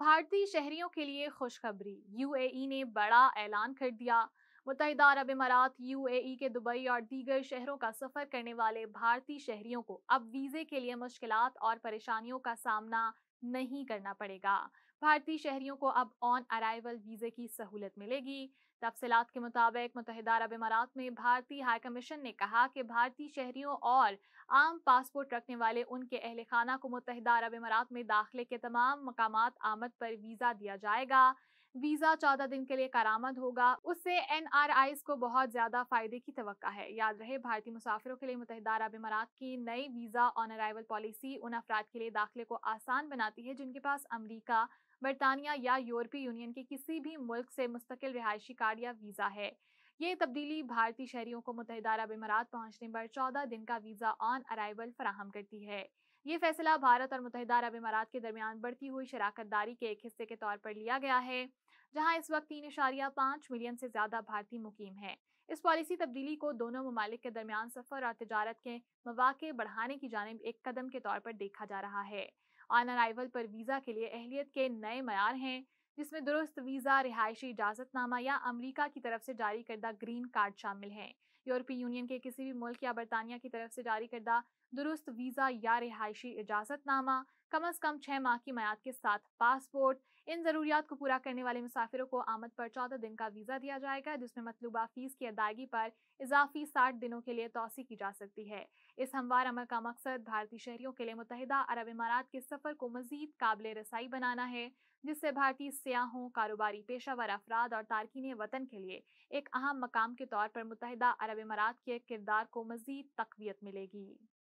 भारतीय शहरियों के लिए खुशखबरी यूएई ने बड़ा ऐलान कर दिया मुतहद अरब इमारात यूएई के दुबई और दीगर शहरों का सफ़र करने वाले भारतीय शहरियों को अब वीज़े के लिए मुश्किल और परेशानियों का सामना नहीं करना पड़ेगा भारतीय शहरियों को अब ऑन अराइवल वीजे की सहूलत मिलेगी तफसलात के मुताबिक मुतहद अरब इमारात में भारतीय हाई कमीशन ने कहा कि भारतीय शहरियों और आम पासपोर्ट रखने वाले उनके अहल खाना को मुतहद अरब इमारात में दाखिले के तमाम मकाम आमद पर वीज़ा दिया जाएगा वीज़ा चौदह दिन के लिए कारामद होगा उससे एन आर आईज को बहुत ज़्यादा फ़ायदे की तो है याद रहे भारतीय मुसाफिरों के लिए मुतहद अरब इमारात की नई वीज़ा ऑन अराइवल पॉलिसी उन अफराद के लिए दाखिले को आसान बना आती है जिनके पास अमरीका बरतानिया या यूरोपीय यूनियन के किसी भी मुल्क से मुस्तकिल रिहायशी कार्ड या वीज़ा है ये तब्दीली भारतीय शहरियों को मुतहद अरब इमारात पहुँचने पर चौदह दिन का वीज़ा ऑन अराइवल फराहम करती है ये फैसला भारत और मुतहद अरब इमारात के दरमियान बढ़ती हुई शराकत दारी के एक हिस्से के तौर पर लिया गया है जहाँ इस वक्त तीन इशारिया पाँच मिलियन से ज़्यादा भारतीय मुकीम है इस पॉलिसी तब्दीली को दोनों ममालिक के दरमियान सफ़र और तजारत के मौाक़े बढ़ाने की जानब एक कदम के तौर पर देखा जा रहा है आन अराइवल पर वीज़ा के लिए अहलियत के नए मैार हैं जिसमें दुरुस्त वीज़ा रिहायशी इजाजतनामा या अमरीका की तरफ से जारी करदा ग्रीन कार्ड शामिल हैं यूरोपीय यूनियन के किसी भी मुल्क या बरतानिया की तरफ से जारी करदा दुरुस्त वीज़ा या रिहायशी इजाजतनामा कम अज़ कम छः माह की मैद के साथ पासपोर्ट इन ज़रूरियात को पूरा करने वाले मुसाफिरों को आमद पर चौदह दिन का वीज़ा दिया जाएगा जिसमें मतलूबा फ़ीस की अदायगी पर इजाफी साठ दिनों के लिए तोसी की जा सकती है इस हमवार अमल का मकसद भारतीय शहरियों के लिए मुतहदा अरब इमारात के सफ़र को मजीद काबिल रसाई बनाना है जिससे भारतीय सियाहों कारोबारी पेशावर अफराद और तारकिन वतन के लिए एक अहम मकाम के तौर पर मुतहदा अरब इमारात के किरदार को मजीद तकवीत मिलेगी